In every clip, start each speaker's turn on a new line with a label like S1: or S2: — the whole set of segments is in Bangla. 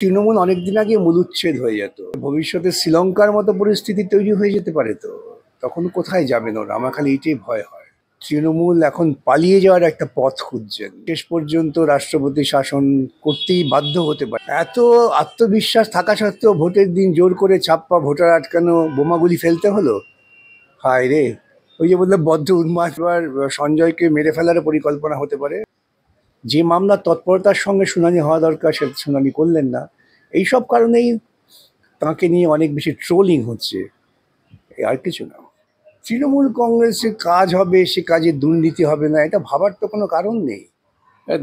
S1: তৃণমূল অনেকদিন আগে উচ্ছেদ হয়ে যেত ভবিষ্যতে শ্রীলঙ্কার মতো পরিস্থিতি তৈরি হয়ে যেতে পারে তো তখন কোথায় যাবেন ওরা আমার খালি এটাই ভয় হয় তৃণমূল এখন পালিয়ে যাওয়ার একটা পথ খুঁজছেন শেষ পর্যন্ত রাষ্ট্রপতি শাসন করতেই বাধ্য হতে পারে এত আত্মবিশ্বাস থাকা সত্ত্বেও ভোটের দিন জোর করে ছাপ্পা ভোটার আটকানো বোমাগুলি ফেলতে হলো হায় রে ওই যে বললাম বদ্ধ উন্মাস সঞ্জয়কে মেরে ফেলার পরিকল্পনা হতে পারে যে মামলা তৎপরতার সঙ্গে শুনানি হওয়া দরকার সে শুনানি করলেন না এই সব কারণেই তাকে নিয়ে অনেক বেশি ট্রোলিং হচ্ছে আর কিছু না তৃণমূল কংগ্রেসের কাজ হবে সে কাজে দুর্নীতি হবে না এটা ভাবার তো কোনো কারণ নেই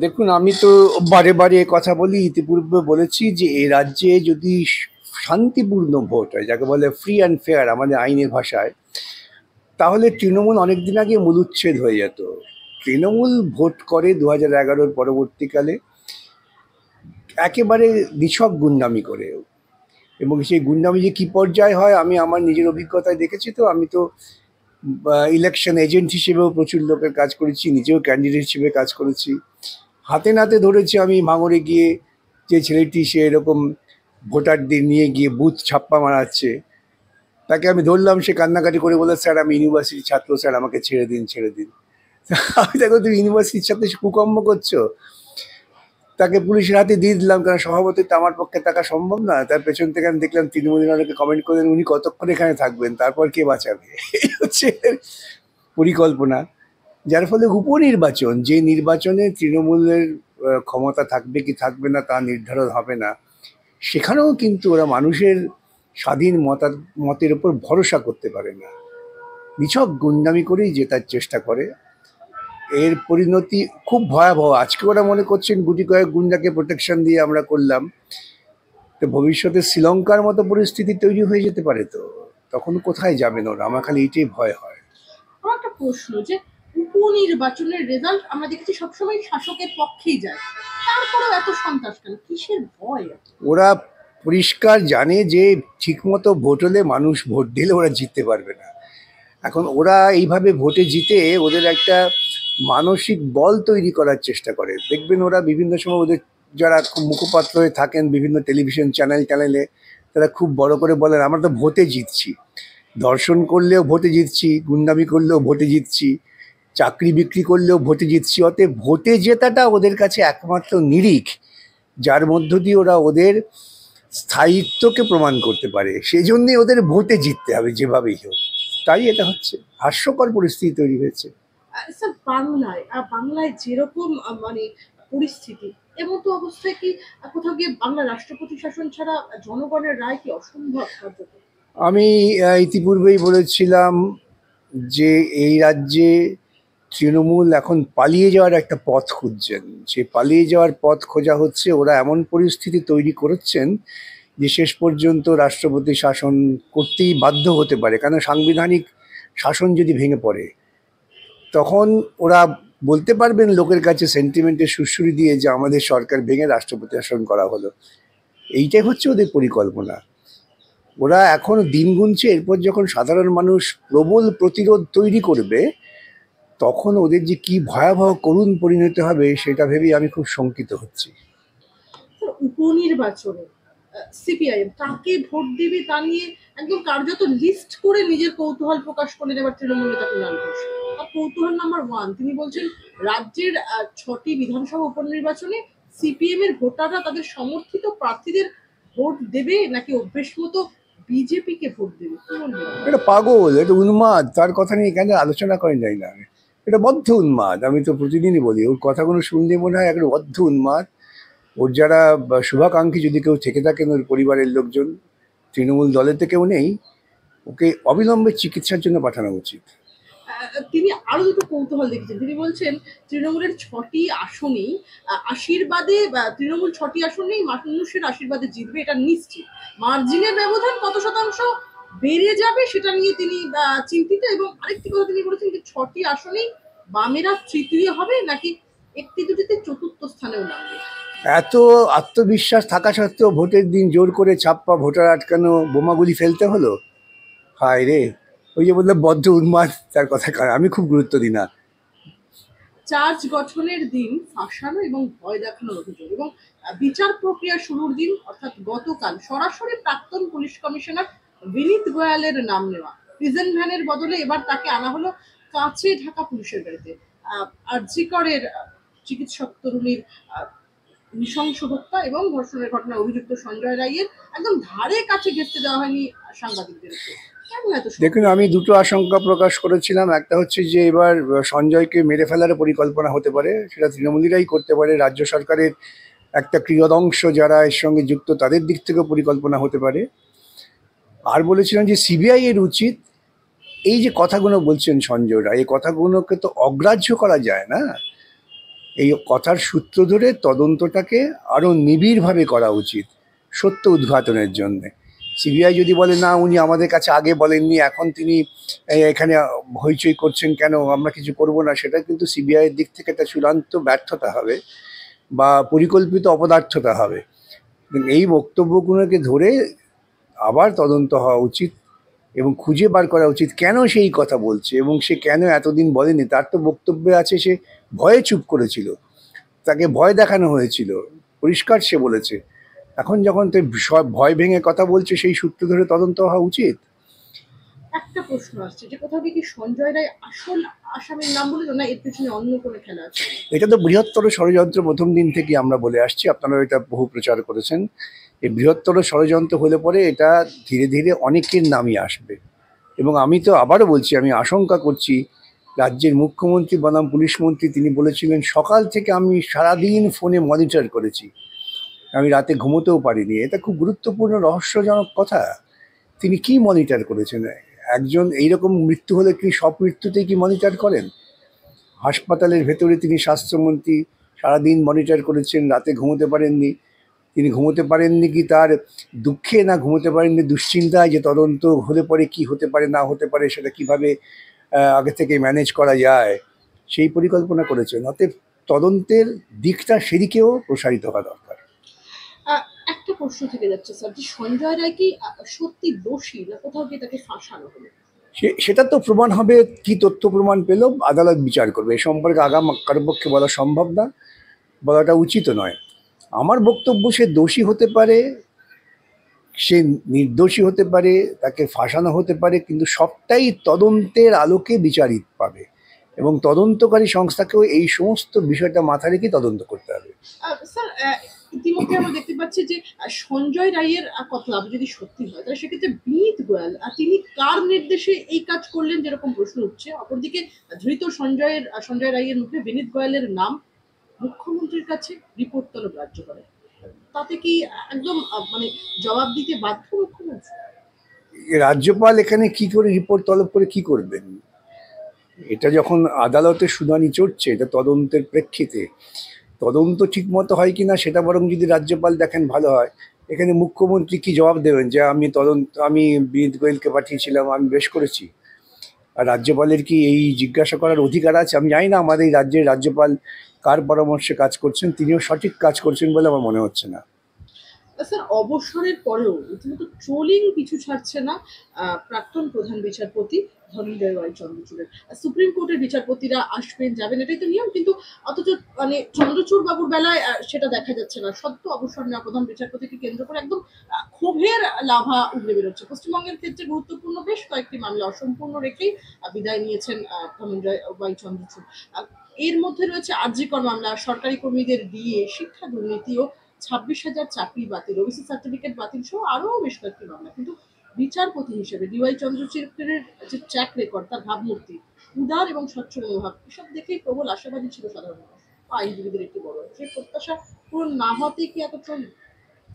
S1: দেখুন আমি তো বারে বারে কথা বলি ইতিপূর্বে বলেছি যে এই রাজ্যে যদি শান্তিপূর্ণ ভোট হয় যাকে বলে ফ্রি অ্যান্ড ফেয়ার আমাদের আইনের ভাষায় তাহলে তৃণমূল অনেক দিন আগে উচ্ছেদ হয়ে যেত তৃণমূল ভোট করে দু হাজার এগারোর পরবর্তীকালে একেবারে নিছক গুন্ডামি করে এবং সেই গুন্ডামি যে কী পর্যায়ে হয় আমি আমার নিজের অভিজ্ঞতায় দেখেছি তো আমি তো ইলেকশন এজেন্ট হিসেবেও প্রচুর লোকের কাজ করেছি নিজেও ক্যান্ডিডেট হিসেবে কাজ করেছি হাতে নাতে ধরেছি আমি ভাঙড়ে গিয়ে যে ছেলেটি সে এরকম ভোটারদের নিয়ে গিয়ে বুথ ছাপ্পা মারাচ্ছে তাকে আমি ধরলাম সে কান্নাকাটি করে বলে স্যার আমি ইউনিভার্সিটি ছাত্র স্যার আমাকে ছেড়ে দিন ছেড়ে দিন আমি তাকে তুমি ইউনিভার্সিটির সাথে কুকর্ম করছো তাকে পুলিশের হাতে দিয়ে দিলাম কারণ সভাপতি তো আমার পক্ষে থাকা সম্ভব না তার পেছন থেকে আমি দেখলাম তৃণমূলের অনেকে কমেন্ট করলেন উনি কতক্ষণ এখানে থাকবেন তারপর কে বাঁচাবে এই হচ্ছে পরিকল্পনা যার ফলে উপনির্বাচন যে নির্বাচনে তৃণমূলের ক্ষমতা থাকবে কি থাকবে না তা নির্ধারণ হবে না সেখানেও কিন্তু ওরা মানুষের স্বাধীন মতার মতের উপর ভরসা করতে পারে না নিছক গুন্ডামি করেই জেতার চেষ্টা করে এর পরিণতি খুব ভয়াবহ আজকে ওরা মনে করছেন গুটি কয়েক গুন্ডাকে প্রোটেকশন দিয়ে আমরা করলাম তো ভবিষ্যতে শ্রীলঙ্কার মতো পরিস্থিতি তৈরি হয়ে যেতে পারে তো তখন কোথায় যাবেন ওরা আমার খালি এটাই ভয় হয়
S2: আমার একটা প্রশ্ন যে উপনির্বাচনের রেজাল্ট আমরা দেখেছি সবসময় শাসকের পক্ষেই যায় তারপরেও এত সন্ত্রাস কেন কিসের ভয়
S1: ওরা পরিষ্কার জানে যে ঠিকমতো ভোট হলে মানুষ ভোট দিলে ওরা জিততে পারবে না এখন ওরা এইভাবে ভোটে জিতে ওদের একটা মানসিক বল তৈরি করার চেষ্টা করে দেখবেন ওরা বিভিন্ন সময় ওদের যারা মুখপাত্র হয়ে থাকেন বিভিন্ন টেলিভিশন চ্যানেল চ্যানেলে তারা খুব বড় করে বলেন আমরা তো ভোটে জিতছি দর্শন করলেও ভোটে জিতছি গুন্ডামি করলেও ভোটে জিতছি চাকরি বিক্রি করলেও ভোটে জিতছি অতএব ভোটে জেতাটা ওদের কাছে একমাত্র নিরিখ যার মধ্য দিয়ে ওরা ওদের স্থায়িত্বকে প্রমাণ করতে পারে সেই জন্যে ওদের ভোটে জিততে হবে যেভাবেই হোক তাই এটা হচ্ছে হাস্যকর পরিস্থিতি তৈরি হয়েছে
S2: আচ্ছা, বাংলায় বাংলায় বাংলায় যেরকম মানে পরিস্থিতি এমন তো অবস্থায় কি কোথাও গিয়ে বাংলা রাষ্ট্রপতি শাসন ছাড়া জনগণের রায় কি অসম্ভব
S1: আমি ইতিপূর্বেই বলেছিলাম যে এই রাজ্যে তৃণমূল এখন পালিয়ে যাওয়ার একটা পথ খুঁজছেন যে পালিয়ে যাওয়ার পথ খোঁজা হচ্ছে ওরা এমন পরিস্থিতি তৈরি করেছেন যে শেষ পর্যন্ত রাষ্ট্রপতি শাসন করতেই বাধ্য হতে পারে কেন সাংবিধানিক শাসন যদি ভেঙে পড়ে তখন ওরা বলতে পারবেন লোকের কাছে সেন্টিমেন্টের সুশ্রুরি দিয়ে যে আমাদের সরকার ভেঙে রাষ্ট্রপতি শাসন করা হলো এইটাই হচ্ছে ওদের পরিকল্পনা ওরা এখন দিন গুনছে এরপর যখন সাধারণ মানুষ প্রবল প্রতিরোধ তৈরি করবে তখন ওদের যে কি ভয়াবহ করুণ পরিণত হবে সেটা ভেবেই আমি খুব শঙ্কিত হচ্ছি
S2: উপনির্বাচনে সিপিআইএম তাকে ভোট দিবে তা নিয়ে একদম কার্যত লিস্ট করে নিজের কৌতূহল প্রকাশ করলেন এবার তৃণমূল নেতা কল্যাণ ঘোষ আর কৌতূহল নাম্বার ওয়ান তিনি বলছেন রাজ্যের ছটি বিধানসভা উপনির্বাচনে সিপিএম এর ভোটাররা তাদের সমর্থিত প্রার্থীদের ভোট দেবে নাকি অভ্যেস মতো বিজেপিকে ভোট দেবে এটা
S1: পাগল এটা উন্মাদ তার কথা নিয়ে কেন আলোচনা করেন যাই না এটা বদ্ধ উন্মাদ আমি তো প্রতিদিনই বলি ওর কথাগুলো শুনলে মনে হয় একটা বদ্ধ উন্মাদ ওর যারা শুভাকাঙ্ক্ষী যদি কেউ থেকে থাকেন ওর পরিবারের লোকজন তৃণমূল দলের থেকেও নেই ওকে অবিলম্বে চিকিৎসার জন্য পাঠানো উচিত
S2: তিনি আরো দুটো কৌতূহল দেখেছেন তিনি বলছেন তৃণমূলের ছটি আসনেই আশীর্বাদে তৃণমূল ছটি আসনেই মানুষের আশীর্বাদে জিতবে এটা নিশ্চিত মার্জিনের ব্যবধান কত শতাংশ বেড়ে যাবে সেটা নিয়ে তিনি চিন্তিত এবং আরেকটি কথা তিনি বলেছেন যে ছটি আসনেই বামেরা তৃতীয় হবে নাকি একটি দুটিতে চতুর্থ স্থানেও নামবে
S1: এত আত্মবিশ্বাস থাকা সত্ত্বেও ভোটের দিন জোর করে ছাপ্পা ভোটার আটকানো বোমাগুলি ফেলতে হলো হায় রে ওই যে বললাম বদ্ধ উন্মাদ তার কথা কার আমি খুব গুরুত্ব দিই না
S2: চার্জ গঠনের দিন ফাঁসানো এবং ভয় দেখানোর অভিযোগ এবং বিচার প্রক্রিয়া শুরুর দিন অর্থাৎ গতকাল সরাসরি প্রাক্তন পুলিশ কমিশনার বিনীত গোয়ালের নাম নেওয়া প্রিজেন্ট ভ্যানের বদলে এবার তাকে আনা হলো কাছে ঢাকা পুলিশের গাড়িতে আর জিকরের চিকিৎসক তরুণীর নৃশংস হত্যা এবং ধর্ষণের ঘটনায় অভিযুক্ত সঞ্জয় রায়ের একদম ধারে কাছে ঘেঁচতে দেওয়া হয়নি সাংবাদিকদের
S1: দেখুন আমি দুটো আশঙ্কা প্রকাশ করেছিলাম একটা হচ্ছে যে এবার সঞ্জয়কে মেরে ফেলার পরিকল্পনা হতে পারে সেটা তৃণমূলীরাই করতে পারে রাজ্য সরকারের একটা ক্রিয়দংশ যারা এর সঙ্গে যুক্ত তাদের দিক থেকে পরিকল্পনা হতে পারে আর বলেছিলাম যে সিবিআই এর উচিত এই যে কথাগুলো বলছেন সঞ্জয়রা এই কথাগুলোকে তো অগ্রাহ্য করা যায় না এই কথার সূত্র ধরে তদন্তটাকে আরও নিবিড়ভাবে করা উচিত সত্য উদ্ঘাটনের জন্যে সিবিআই যদি বলে না উনি আমাদের কাছে আগে বলেননি এখন তিনি এখানে হইচই করছেন কেন আমরা কিছু করব না সেটা কিন্তু সিবিআইয়ের দিক থেকে একটা চূড়ান্ত ব্যর্থতা হবে বা পরিকল্পিত অপদার্থতা হবে এই বক্তব্যগুলোকে ধরে আবার তদন্ত হওয়া উচিত এবং খুঁজে বার করা উচিত কেন সেই কথা বলছে এবং সে কেন এতদিন বলেনি তার তো বক্তব্যে আছে সে ভয়ে চুপ করেছিল তাকে ভয় দেখানো হয়েছিল পরিষ্কার সে বলেছে এখন যখন তো ভয় ভেঙে কথা বলছে সেই সূত্র ধরে তদন্ত হওয়া উচিত নাম বলে এটা তো বৃহত্তর ষড়যন্ত্র প্রথম দিন থেকে আমরা বলে আসছি আপনারা এটা বহু প্রচার করেছেন এই বৃহত্তর ষড়যন্ত্র হলে পরে এটা ধীরে ধীরে অনেকের নামই আসবে এবং আমি তো আবারও বলছি আমি আশঙ্কা করছি রাজ্যের মুখ্যমন্ত্রী বনাম পুলিশ মন্ত্রী তিনি বলেছিলেন সকাল থেকে আমি সারাদিন ফোনে মনিটর করেছি আমি রাতে ঘুমোতেও পারিনি এটা খুব গুরুত্বপূর্ণ রহস্যজনক কথা তিনি কি মনিটর করেছেন একজন এইরকম মৃত্যু হলে কি সব মৃত্যুতেই কি মনিটর করেন হাসপাতালের ভেতরে তিনি স্বাস্থ্যমন্ত্রী সারাদিন মনিটর করেছেন রাতে ঘুমোতে পারেননি তিনি ঘুমোতে পারেননি কি তার দুঃখে না ঘুমোতে পারেননি দুশ্চিন্তায় যে তদন্ত হলে পরে কি হতে পারে না হতে পারে সেটা কিভাবে আগে থেকে ম্যানেজ করা যায় সেই পরিকল্পনা করেছেন অতএব তদন্তের দিকটা সেদিকেও প্রসারিত হওয়া দরকার
S2: একটা প্রশ্ন থেকে যাচ্ছে স্যার যে সঞ্জয় রায় কি সত্যি দোষী না কোথাও গিয়ে তাকে ফাঁসানো হলো
S1: সেটা তো প্রমাণ হবে কি তথ্য প্রমাণ পেল আদালত বিচার করবে এ সম্পর্কে আগাম কারোর পক্ষে বলা সম্ভব না বলাটা উচিত নয় আমার বক্তব্য সে দোষী হতে পারে সে নির্দোষী হতে পারে তাকে ফাঁসানো হতে পারে কিন্তু সবটাই তদন্তের আলোকে বিচারিত পাবে এবং তদন্তকারী সংস্থাকেও এই সমস্ত বিষয়টা মাথা রেখে তদন্ত করতে হবে
S2: ইতিমধ্যে আমরা দেখতে পাচ্ছি যে সঞ্জয় রায়ের কথা যদি সত্যি হয় তাহলে সেক্ষেত্রে বিনীত গোয়াল তিনি কার নির্দেশে এই কাজ করলেন যেরকম প্রশ্ন উঠছে অপরদিকে ধৃত সঞ্জয়ের সঞ্জয় রায়ের মুখে বিনীত গোয়ালের নাম মুখ্যমন্ত্রীর কাছে রিপোর্ট তলব রাজ্য করে তাতে কি একদম মানে জবাব দিতে বাধ্য মুখ্যমন্ত্রী
S1: রাজ্যপাল এখানে কি করে রিপোর্ট তলব করে কি করবেন এটা যখন আদালতে শুনানি চড়ছে এটা তদন্তের প্রেক্ষিতে তদন্ত ঠিক মতো হয় কি না সেটা বরং যদি রাজ্যপাল দেখেন ভালো হয় এখানে মুখ্যমন্ত্রী কি জবাব দেবেন যে আমি তদন্ত আমি বিদ গোয়েলকে পাঠিয়েছিলাম আমি বেশ করেছি রাজ্যপালের কি এই জিজ্ঞাসা করার অধিকার আছে আমি জানি না আমাদের রাজ্যের রাজ্যপাল কার পরামর্শে কাজ করছেন তিনিও সঠিক কাজ করছেন বলে আমার মনে হচ্ছে না
S2: স্যার অবসরের পরেও রীতিমত ট্রোলিং পিছু ছাড়ছে না প্রাক্তন প্রধান বিচারপতি ধনঞ্জয় রয় চন্দ্রচূড়ের সুপ্রিম কোর্টের বিচারপতিরা আসবেন যাবেন এটাই তো নিয়ম কিন্তু অথচ মানে চন্দ্রচূড় বাবুর বেলায় সেটা দেখা যাচ্ছে না সদ্য অবসর নেওয়া প্রধান বিচারপতিকে কেন্দ্র করে একদম ক্ষোভের লাভা উগড়ে বেরোচ্ছে পশ্চিমবঙ্গের ক্ষেত্রে গুরুত্বপূর্ণ বেশ কয়েকটি মামলা অসম্পূর্ণ রেখেই বিদায় নিয়েছেন ধনঞ্জয় রয় চন্দ্রচূড় এর মধ্যে রয়েছে আর্যিকর মামলা সরকারি কর্মীদের বিয়ে শিক্ষা দুর্নীতি ও ছাব্বিশ হাজার চাকরি বাতিল ওবিসি সার্টিফিকেট বাতিল সহ আরও বেশ কয়েকটি মামলা কিন্তু বিচারপতি হিসেবে ডিওয়াই চন্দ্রচূড়ের যে ট্র্যাক রেকর্ড তার ভাবমূর্তি উদার এবং স্বচ্ছ মনোভাব এসব দেখেই প্রবল আশাবাদী ছিল সাধারণ আইনজীবীদের একটি বড় সেই প্রত্যাশা পূরণ না হতে কি এত চলবে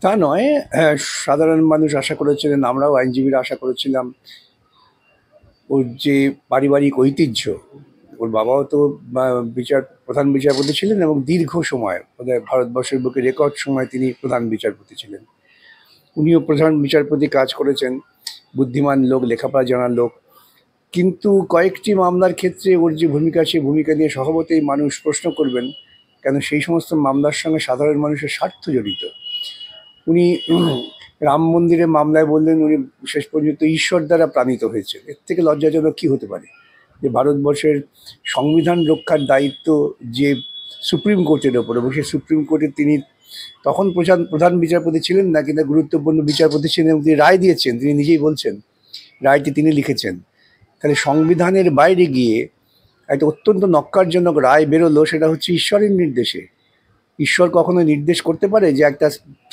S1: তা নয় হ্যাঁ, সাধারণ মানুষ আশা করেছিলেন আমরাও আইনজীবীরা আশা করেছিলাম ওর যে পারিবারিক ঐতিহ্য ওর বাবাও তো বিচার প্রধান বিচারপতি ছিলেন এবং দীর্ঘ সময় ভারতবর্ষের বুকে রেকর্ড সময় তিনি প্রধান বিচারপতি ছিলেন উনিও প্রধান বিচারপতি কাজ করেছেন বুদ্ধিমান লোক লেখাপড়া জানার লোক কিন্তু কয়েকটি মামলার ক্ষেত্রে ওর যে ভূমিকা সেই ভূমিকা নিয়ে সহবতেই মানুষ প্রশ্ন করবেন কেন সেই সমস্ত মামলার সঙ্গে সাধারণ মানুষের স্বার্থ জড়িত উনি রাম মন্দিরের মামলায় বললেন উনি শেষ পর্যন্ত ঈশ্বর দ্বারা প্রাণিত হয়েছে এর থেকে লজ্জাজনক কী হতে পারে যে ভারতবর্ষের সংবিধান রক্ষার দায়িত্ব যে সুপ্রিম কোর্টের ওপর এবং সেই সুপ্রিম কোর্টে তিনি তখন প্রধান প্রধান বিচারপতি ছিলেন না কিন্তু গুরুত্বপূর্ণ বিচারপতি ছিলেন এবং তিনি রায় দিয়েছেন তিনি নিজেই বলছেন রায়টি তিনি লিখেছেন তাহলে সংবিধানের বাইরে গিয়ে একটা অত্যন্ত নক্কারজনক রায় বেরোলো সেটা হচ্ছে ঈশ্বরের নির্দেশে ঈশ্বর কখনো নির্দেশ করতে পারে যে একটা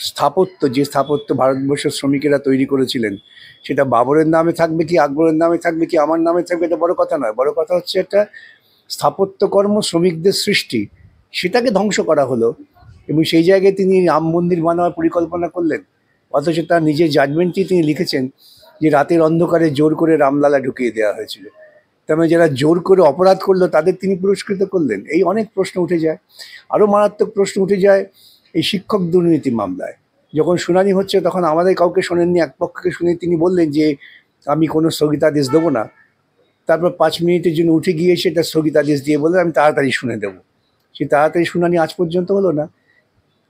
S1: স্থাপত্য যে স্থাপত্য ভারতবর্ষের শ্রমিকেরা তৈরি করেছিলেন সেটা বাবরের নামে থাকবে কি আকবরের নামে থাকবে কি আমার নামে থাকবে এটা বড় কথা নয় বড় কথা হচ্ছে একটা স্থাপত্যকর্ম শ্রমিকদের সৃষ্টি সেটাকে ধ্বংস করা হলো এবং সেই জায়গায় তিনি রাম মন্দির বানাবার পরিকল্পনা করলেন অথচ তার নিজের জাজমেন্টটি তিনি লিখেছেন যে রাতের অন্ধকারে জোর করে রামলালা ঢুকিয়ে দেওয়া হয়েছিল তার মানে যারা জোর করে অপরাধ করলো তাদের তিনি পুরস্কৃত করলেন এই অনেক প্রশ্ন উঠে যায় আরও মারাত্মক প্রশ্ন উঠে যায় এই শিক্ষক দুর্নীতি মামলায় যখন শুনানি হচ্ছে তখন আমাদের কাউকে শোনেননি এক পক্ষকে শুনে তিনি বললেন যে আমি কোনো স্থগিতাদেশ দেবো না তারপর পাঁচ মিনিটের জন্য উঠে গিয়ে সেটা স্থগিতাদেশ দিয়ে বললেন আমি তাড়াতাড়ি শুনে দেব সে তাড়াতাড়ি শুনানি আজ পর্যন্ত হলো না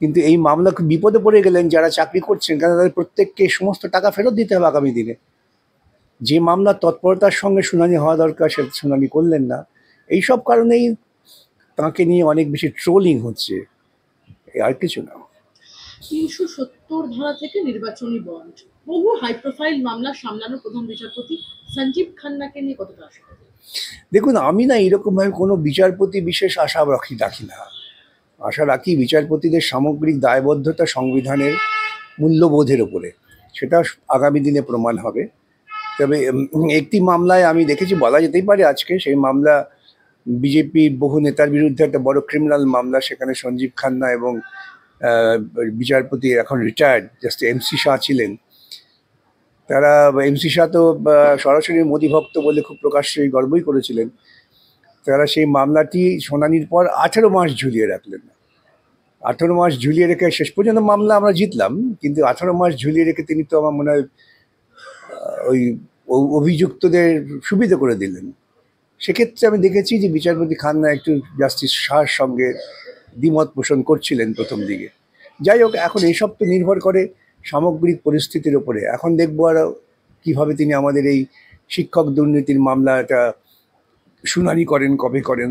S1: কিন্তু এই মামলা বিপদে পড়ে গেলেন যারা চাকরি করছেন কেন তাদের প্রত্যেককে সমস্ত টাকা ফেরত দিতে হবে আগামী দিনে যে মামলা তৎপরতার সঙ্গে শুনানি হওয়া দরকার সে শুনানি করলেন না এই সব কারণেই তাকে নিয়ে অনেক বেশি ট্রোলিং হচ্ছে আর কিছু না
S2: তিনশো সত্তর ধারা থেকে নির্বাচনী বন্ড বহু হাই প্রোফাইল মামলা প্রধান বিচারপতি সঞ্জীব খান্নাকে নিয়ে কতটা আশা
S1: দেখুন আমি না এরকমভাবে কোনো বিচারপতি বিশেষ আশা রাখি রাখি না আশা রাখি বিচারপতিদের সামগ্রিক দায়বদ্ধতা সংবিধানের মূল্যবোধের ওপরে সেটা আগামী দিনে প্রমাণ হবে তবে একটি মামলায় আমি দেখেছি বলা যেতেই পারে আজকে সেই মামলা বিজেপি বহু নেতার বিরুদ্ধে একটা বড় ক্রিমিনাল মামলা সেখানে সঞ্জীব খান্না এবং বিচারপতি এখন রিটায়ার্ড জাস্ট এমসি শাহ ছিলেন তারা এমসি শাহ তো সরাসরি মোদী ভক্ত বলে খুব প্রকাশ্যে গর্বই করেছিলেন তারা সেই মামলাটি শুনানির পর আঠেরো মাস ঝুলিয়ে রাখলেন আঠেরো মাস ঝুলিয়ে রেখে শেষ পর্যন্ত মামলা আমরা জিতলাম কিন্তু আঠেরো মাস ঝুলিয়ে রেখে তিনি তো আমার মনে হয় ওই অভিযুক্তদের সুবিধা করে দিলেন সেক্ষেত্রে আমি দেখেছি যে বিচারপতি খান্না একটু জাস্টিস শাহর সঙ্গে দ্বিমত পোষণ করছিলেন প্রথম দিকে যাই হোক এখন এসব তো নির্ভর করে সামগ্রিক পরিস্থিতির ওপরে এখন দেখবো আর কীভাবে তিনি আমাদের এই শিক্ষক দুর্নীতির মামলাটা শুনানি করেন কবে করেন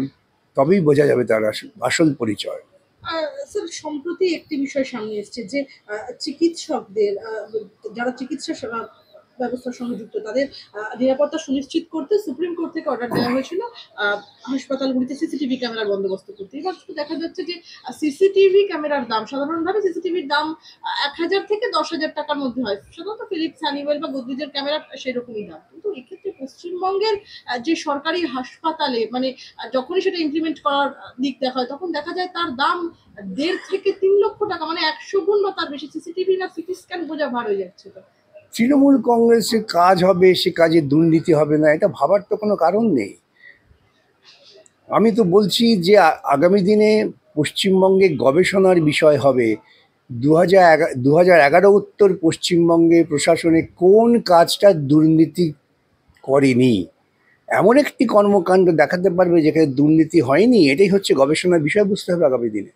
S1: তবেই বোঝা যাবে তার আসল পরিচয়
S2: স্যার সম্প্রতি একটি বিষয় সামনে এসছে যে চিকিৎসকদের যারা চিকিৎসা ব্যবস্থার সঙ্গে যুক্ত তাদের নিরাপত্তা সুনিশ্চিত করতে সুপ্রিম কোর্ট থেকে অর্ডার দেওয়া হয়েছিল হাসপাতালগুলিতে সিসিটিভি ক্যামেরার বন্দোবস্ত করতে এবার দেখা যাচ্ছে যে সিসিটিভি ক্যামেরার দাম সাধারণভাবে সিসিটিভির দাম এক হাজার থেকে দশ হাজার টাকার মধ্যে হয় সাধারণত ফিলিপস অ্যানিমেল বা গোদরেজের ক্যামেরা সেরকমই দাম কিন্তু এক্ষেত্রে পশ্চিমবঙ্গের যে সরকারি হাসপাতালে মানে যখনই সেটা ইমপ্লিমেন্ট করার দিক দেখা হয় তখন দেখা যায় তার দাম দেড় থেকে তিন লক্ষ টাকা মানে একশো গুণ বা তার বেশি সিসিটিভি না সিটি স্ক্যান বোঝা ভার হয়ে যাচ্ছে তো
S1: তৃণমূল কংগ্রেসের কাজ হবে সে কাজে দুর্নীতি হবে না এটা ভাবার তো কোনো কারণ নেই আমি তো বলছি যে আগামী দিনে পশ্চিমবঙ্গে গবেষণার বিষয় হবে দু হাজার এগারো উত্তর পশ্চিমবঙ্গে প্রশাসনে কোন কাজটা দুর্নীতি করেনি এমন একটি কর্মকাণ্ড দেখাতে পারবে যেখানে দুর্নীতি হয়নি এটাই হচ্ছে গবেষণার বিষয় বুঝতে হবে আগামী দিনে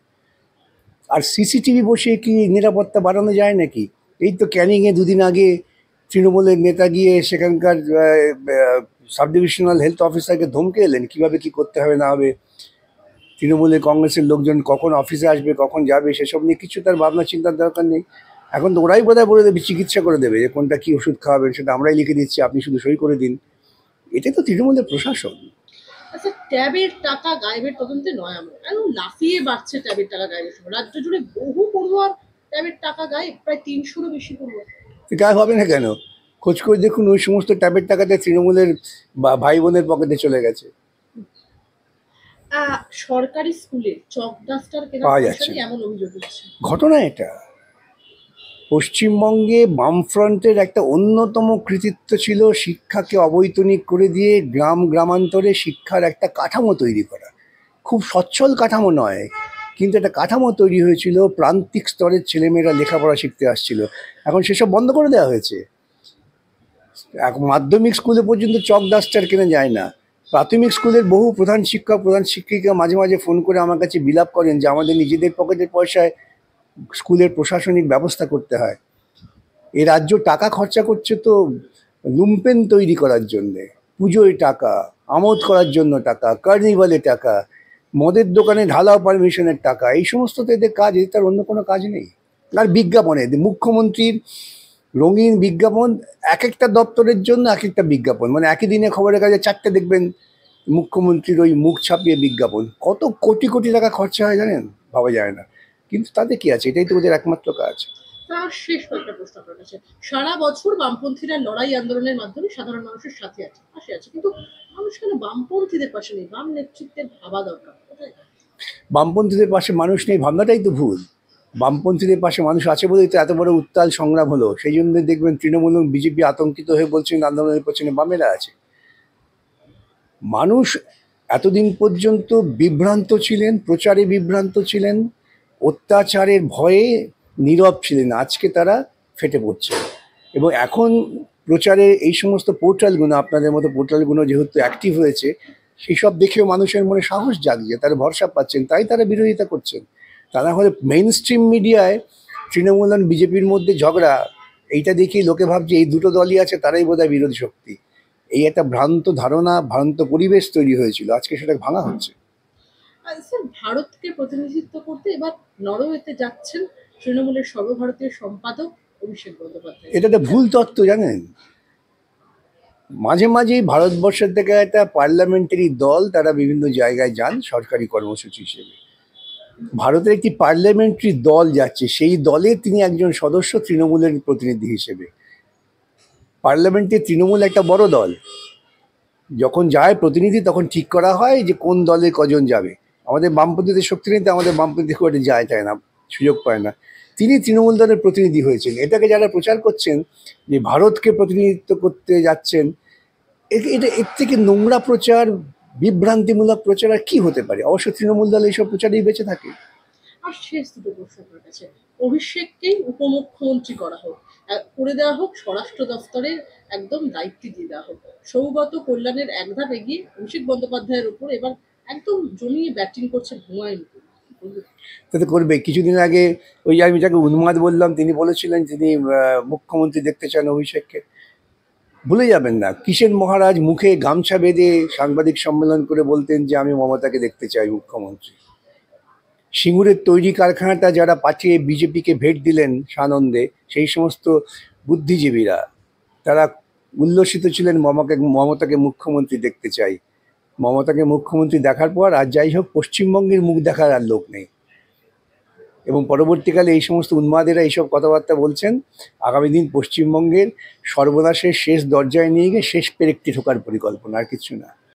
S1: আর সিসিটিভি বসিয়ে কি নিরাপত্তা বাড়ানো যায় নাকি এই তো ক্যানিংয়ে দুদিন আগে তৃণমূলের নেতা গিয়ে সেখানকার সাবডিভিশনাল হেলথ অফিসারকে ধমকে এলেন কীভাবে কি করতে হবে না হবে তৃণমূলের কংগ্রেসের লোকজন কখন অফিসে আসবে কখন যাবে সেসব নিয়ে কিছু তার ভাবনা চিন্তার দরকার নেই এখন তো ওরাই বোধহয় বলে দেবে চিকিৎসা করে দেবে যে কোনটা কী ওষুধ খাওয়াবেন সেটা আমরাই লিখে দিচ্ছি আপনি শুধু সই করে দিন এটাই তো তৃণমূলের প্রশাসন
S2: আচ্ছা, টাকা তদন্তে নয় আমরা লাফিয়ে বাড়ছে ট্যাবের টাকা রাজ্য জুড়ে বহু পড়ুয়ার ট্যাবের টাকা গায়ে প্রায় তিনশোরও বেশি পড়বে
S1: গায়ে হবে না কেন খোঁজ করে দেখুন ওই সমস্ত ট্যাবের টাকাতে তৃণমূলের ভাই বোনের পকেটে চলে গেছে
S2: সরকারি স্কুলে পাওয়া যাচ্ছে এমন অভিযোগ হচ্ছে
S1: ঘটনা এটা পশ্চিমবঙ্গে বামফ্রন্টের একটা অন্যতম কৃতিত্ব ছিল শিক্ষাকে অবৈতনিক করে দিয়ে গ্রাম গ্রামান্তরে শিক্ষার একটা কাঠামো তৈরি করা খুব সচ্ছল কাঠামো নয় কিন্তু একটা কাঠামো তৈরি হয়েছিল প্রান্তিক স্তরের ছেলেমেয়েরা লেখাপড়া শিখতে আসছিল এখন সেসব বন্ধ করে দেওয়া হয়েছে এখন মাধ্যমিক স্কুলে পর্যন্ত চক ডাস্টার কেনা যায় না প্রাথমিক স্কুলের বহু প্রধান শিক্ষক প্রধান শিক্ষিকা মাঝে মাঝে ফোন করে আমার কাছে বিলাপ করেন যে আমাদের নিজেদের পকেটের পয়সায় স্কুলের প্রশাসনিক ব্যবস্থা করতে হয় এ রাজ্য টাকা খরচা করছে তো লুম্পেন তৈরি করার জন্যে পুজোয় টাকা আমোদ করার জন্য টাকা কার্নিভালে টাকা মদের দোকানে ঢালাও পারমিশনের টাকা এই সমস্ত তো এদের কাজ এদের তার অন্য কোনো কাজ নেই আর বিজ্ঞাপনে মুখ্যমন্ত্রীর রঙিন বিজ্ঞাপন এক একটা দপ্তরের জন্য এক একটা বিজ্ঞাপন মানে একই দিনে খবরের কাজে চারটে দেখবেন মুখ্যমন্ত্রীর ওই মুখ ছাপিয়ে বিজ্ঞাপন কত কোটি কোটি টাকা খরচা হয় জানেন ভাবা যায় না কিন্তু তাতে কি আছে এটাই তো ওদের একমাত্র কাজ
S2: তারা শেষ কয়েকটা প্রশ্ন আপনার কাছে সারা বছর বামপন্থীরা লড়াই আন্দোলনের মাধ্যমে সাধারণ মানুষের সাথে আছে পাশে আছে কিন্তু মানুষ কেন বামপন্থীদের পাশে নেই বাম নেতৃত্বের ভাবা দরকার
S1: বামপন্থীদের পাশে মানুষ নেই ভাবনাটাই তো ভুল বামপন্থীদের পাশে মানুষ আছে বলেই তো এত বড় উত্তাল সংগ্রাম হলো সেই জন্য দেখবেন তৃণমূল এবং বিজেপি আতঙ্কিত হয়ে বলছেন আন্দোলনের পেছনে বামেরা আছে মানুষ এতদিন পর্যন্ত বিভ্রান্ত ছিলেন প্রচারে বিভ্রান্ত ছিলেন অত্যাচারের ভয়ে নীরব ছিলেন আজকে তারা ফেটে পড়ছে এবং এখন প্রচারে এই সমস্ত পোর্টালগুলো আপনাদের মতো পোর্টালগুলো যেহেতু অ্যাক্টিভ হয়েছে সেই সব দেখেও মানুষের মনে সাহস জাগছে তারা ভরসা পাচ্ছেন তাই তারা বিরোধিতা করছেন তা না হলে মেইন স্ট্রিম মিডিয়ায় তৃণমূল আর বিজেপির মধ্যে ঝগড়া এইটা দেখেই লোকে ভাবছে এই দুটো দলই আছে তারাই বোধ হয় বিরোধী শক্তি এই একটা ভ্রান্ত ধারণা ভ্রান্ত পরিবেশ তৈরি হয়েছিল আজকে সেটা ভাঙা হচ্ছে
S2: ভারতকে প্রতিনিধিত্ব করতে এবার নরওয়েতে যাচ্ছেন তৃণমূলের সর্বভারতীয় সম্পাদক অভিষেক বন্দ্যোপাধ্যায় এটা
S1: একটা ভুল তত্ত্ব জানেন মাঝে মাঝেই ভারতবর্ষের থেকে একটা পার্লামেন্টারি দল তারা বিভিন্ন জায়গায় যান সরকারি কর্মসূচি হিসেবে ভারতের একটি পার্লামেন্টারি দল যাচ্ছে সেই দলে তিনি একজন সদস্য তৃণমূলের প্রতিনিধি হিসেবে পার্লামেন্টে তৃণমূল একটা বড় দল যখন যায় প্রতিনিধি তখন ঠিক করা হয় যে কোন দলে কজন যাবে আমাদের বামপন্থীদের শক্তি নিতে আমাদের বামপন্থী খুব একটা যায় তাই না সুযোগ পায় না তিনি তৃণমূল দলের প্রতিনিধি হয়েছেন এটাকে যারা প্রচার করছেন যে ভারতকে প্রতিনিধিত্ব করতে যাচ্ছেন এটা এর থেকে নোংরা প্রচার বিভ্রান্তিমূলক প্রচার আর কি হতে পারে অবশ্য তৃণমূল দল এইসব প্রচারেই বেঁচে থাকে
S2: আর শেষ দুটো প্রশ্ন অভিষেককেই উপমুখ্যমন্ত্রী করা হোক করে দেওয়া হোক স্বরাষ্ট্র দফতরের একদম দায়িত্ব দিয়ে দেওয়া হোক সৌগত কল্যাণের এক এগিয়ে অভিষেক বন্দ্যোপাধ্যায়ের উপর এবার একদম জমিয়ে ব্যাটিং করছে হুমায়ুন
S1: তাতে করবে কিছুদিন আগে ওই আমি যাকে উন্মাদ বললাম তিনি বলেছিলেন তিনি মুখ্যমন্ত্রী দেখতে চান অভিষেককে ভুলে যাবেন না কিষেন মহারাজ মুখে গামছা বেঁধে সাংবাদিক সম্মেলন করে বলতেন যে আমি মমতাকে দেখতে চাই মুখ্যমন্ত্রী সিঙ্গুরের তৈরি কারখানাটা যারা পাঠিয়ে বিজেপিকে ভেট দিলেন সানন্দে সেই সমস্ত বুদ্ধিজীবীরা তারা উল্লসিত ছিলেন মমাকে মমতাকে মুখ্যমন্ত্রী দেখতে চাই মমতাকে মুখ্যমন্ত্রী দেখার পর আর যাই হোক পশ্চিমবঙ্গের মুখ দেখার আর লোক নেই এবং পরবর্তীকালে এই সমস্ত উন্মাদেরা এইসব কথাবার্তা বলছেন আগামী দিন পশ্চিমবঙ্গের সর্বনাশের শেষ দরজায় নিয়ে গিয়ে শেষ পেরেকটি ঠোকার পরিকল্পনা আর কিছু না